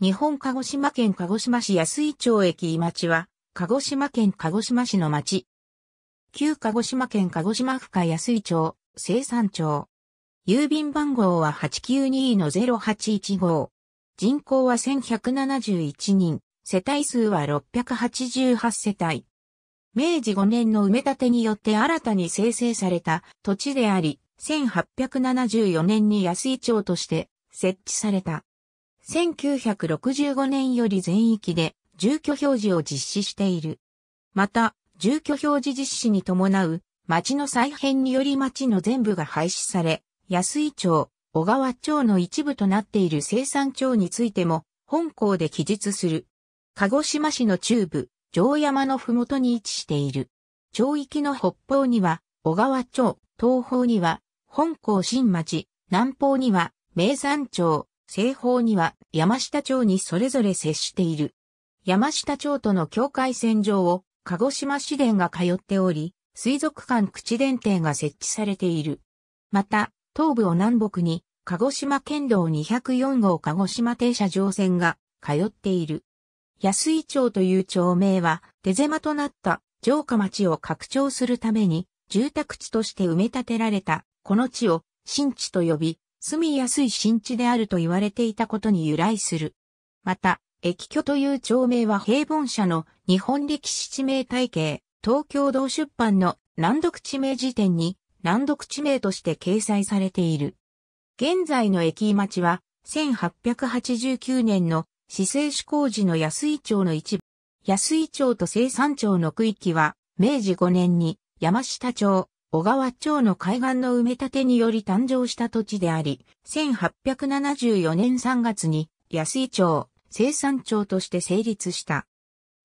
日本鹿児島県鹿児島市安井町駅井町は、鹿児島県鹿児島市の町。旧鹿児島県鹿児島府下安井町、生産町。郵便番号は892-0815号。人口は1171人、世帯数は688世帯。明治5年の埋め立てによって新たに生成された土地であり、1874年に安井町として設置された。1965年より全域で住居表示を実施している。また、住居表示実施に伴う町の再編により町の全部が廃止され、安井町、小川町の一部となっている生産町についても、本校で記述する。鹿児島市の中部、城山のふもとに位置している。町域の北方には、小川町、東方には、本校新町、南方には、名山町、西方には、山下町にそれぞれ接している。山下町との境界線上を鹿児島市電が通っており、水族館口電停が設置されている。また、東部を南北に鹿児島県道204号鹿児島停車場線が通っている。安井町という町名は手狭となった城下町を拡張するために住宅地として埋め立てられたこの地を新地と呼び、住みやすい新地であると言われていたことに由来する。また、駅居という町名は平凡社の日本歴史地名体系、東京道出版の難読地名辞典に難読地名として掲載されている。現在の駅町は、1889年の市政施工時の安井町の一部。安井町と生産町の区域は、明治5年に山下町、小川町の海岸の埋め立てにより誕生した土地であり、1874年3月に安井町、生産町として成立した。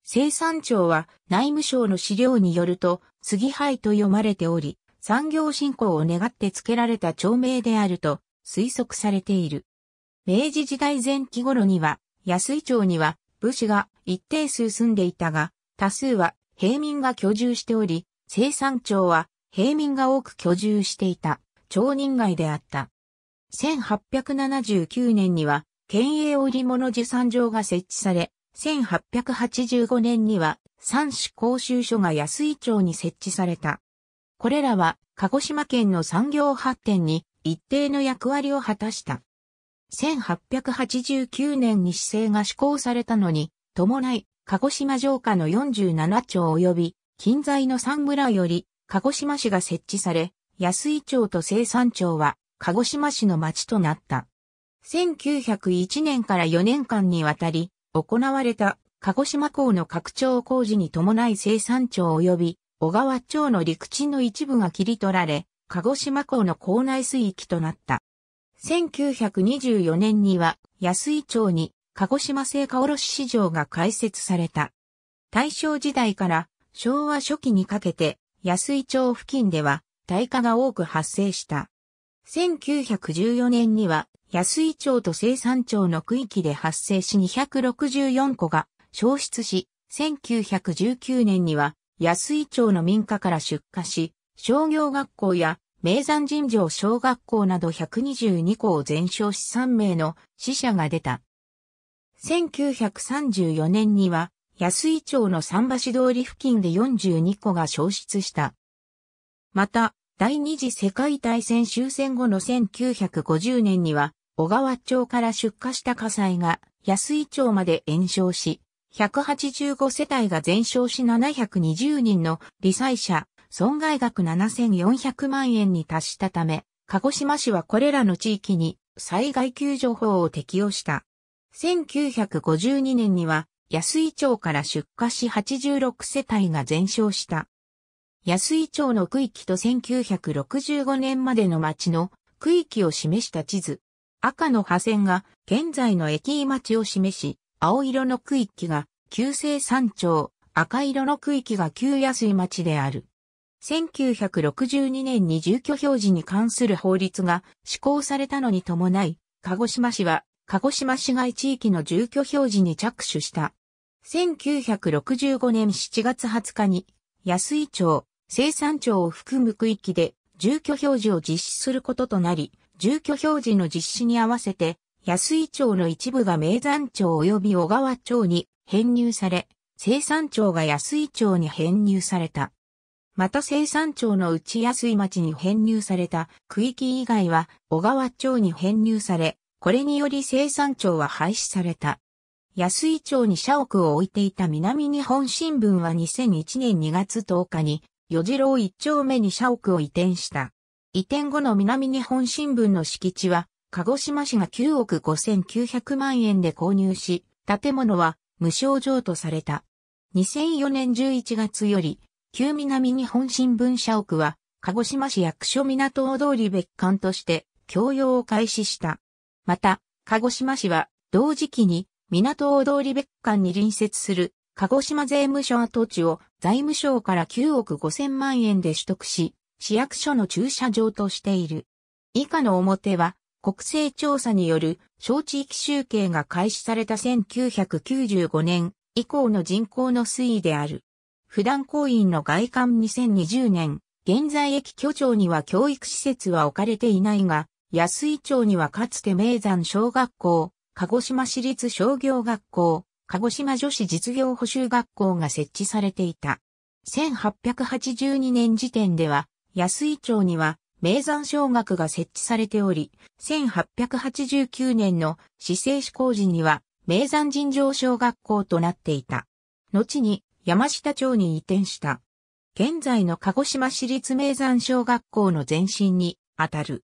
生産庁は内務省の資料によると、杉灰と読まれており、産業振興を願って付けられた町名であると推測されている。明治時代前期頃には、安井町には武士が一定数住んでいたが、多数は平民が居住しており、生産町は平民が多く居住していた町人街であった。1879年には、県営織物持参場が設置され、1885年には、三種公衆所が安井町に設置された。これらは、鹿児島県の産業発展に一定の役割を果たした。1889年に市政が施行されたのに、伴い、鹿児島城下の47町及び、近在の三村より、鹿児島市が設置され、安井町と生産町は鹿児島市の町となった。1901年から4年間にわたり行われた鹿児島港の拡張工事に伴い生産町及び小川町の陸地の一部が切り取られ、鹿児島港の港内水域となった。1924年には安井町に鹿児島製菓卸市場が開設された。大正時代から昭和初期にかけて安井町付近では大火が多く発生した。1914年には安井町と生産町の区域で発生し264個が消失し、1919年には安井町の民家から出火し、商業学校や名山尋常小学校など122校を全焼し3名の死者が出た。1934年には安井町の桟橋通り付近で42個が消失した。また、第二次世界大戦終戦後の1950年には、小川町から出火した火災が安井町まで延焼し、185世帯が全焼し720人の罹災者、損害額7400万円に達したため、鹿児島市はこれらの地域に災害救助法を適用した。1952年には安井町から出火し86世帯が全焼した。安井町の区域と1965年までの町の区域を示した地図。赤の破線が現在の駅井町を示し、青色の区域が旧西山町、赤色の区域が旧安井町である。1962年に住居表示に関する法律が施行されたのに伴い、鹿児島市は鹿児島市街地域の住居表示に着手した。1965年7月20日に、安井町、生産町を含む区域で住居表示を実施することとなり、住居表示の実施に合わせて、安井町の一部が名山町及び小川町に編入され、生産町が安井町に編入された。また生産町の内安井町に編入された区域以外は小川町に編入され、これにより生産町は廃止された。安井町に社屋を置いていた南日本新聞は2001年2月10日に、与次郎一丁目に社屋を移転した。移転後の南日本新聞の敷地は、鹿児島市が9億5900万円で購入し、建物は無償譲渡された。2004年11月より、旧南日本新聞社屋は、鹿児島市役所港大通り別館として、共用を開始した。また、鹿児島市は、同時期に、港大通別館に隣接する鹿児島税務署跡地を財務省から9億5000万円で取得し、市役所の駐車場としている。以下の表は、国勢調査による小地域集計が開始された1995年以降の人口の推移である。普段公員の外観2020年、現在駅居庁には教育施設は置かれていないが、安井町にはかつて名山小学校、鹿児島市立商業学校、鹿児島女子実業補修学校が設置されていた。1882年時点では、安井町には、名山小学が設置されており、1889年の市政施工時には、名山尋常小学校となっていた。後に、山下町に移転した。現在の鹿児島市立名山小学校の前身にあたる。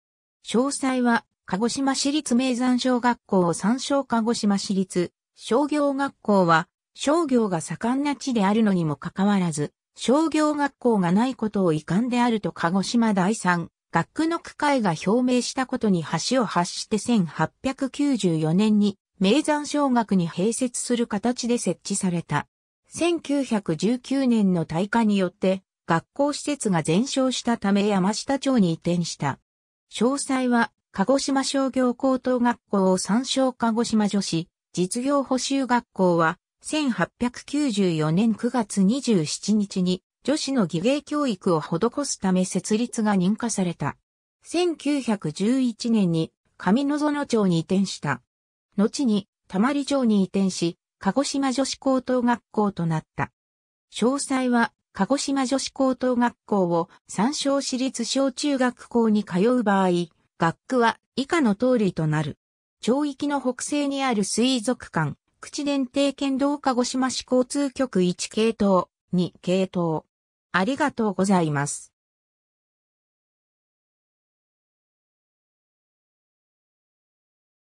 詳細は鹿児島市立名山小学校を参照鹿児島市立商業学校は商業が盛んな地であるのにもかかわらず商業学校がないことを遺憾であると鹿児島第三学区の区会が表明したことに橋を発して1894年に名山小学に併設する形で設置された。1919年の大火によって学校施設が全焼したため山下町に移転した。詳細は鹿児島商業高等学校を参照鹿児島女子実業補修学校は1894年9月27日に女子の技芸教育を施すため設立が認可された。1911年に上野園町に移転した。後にた里町に移転し、鹿児島女子高等学校となった。詳細は鹿児島女子高等学校を参照私立小中学校に通う場合、学区は以下の通りとなる。町域の北西にある水族館、口伝停県道鹿児島市交通局1系統、2系統。ありがとうございます。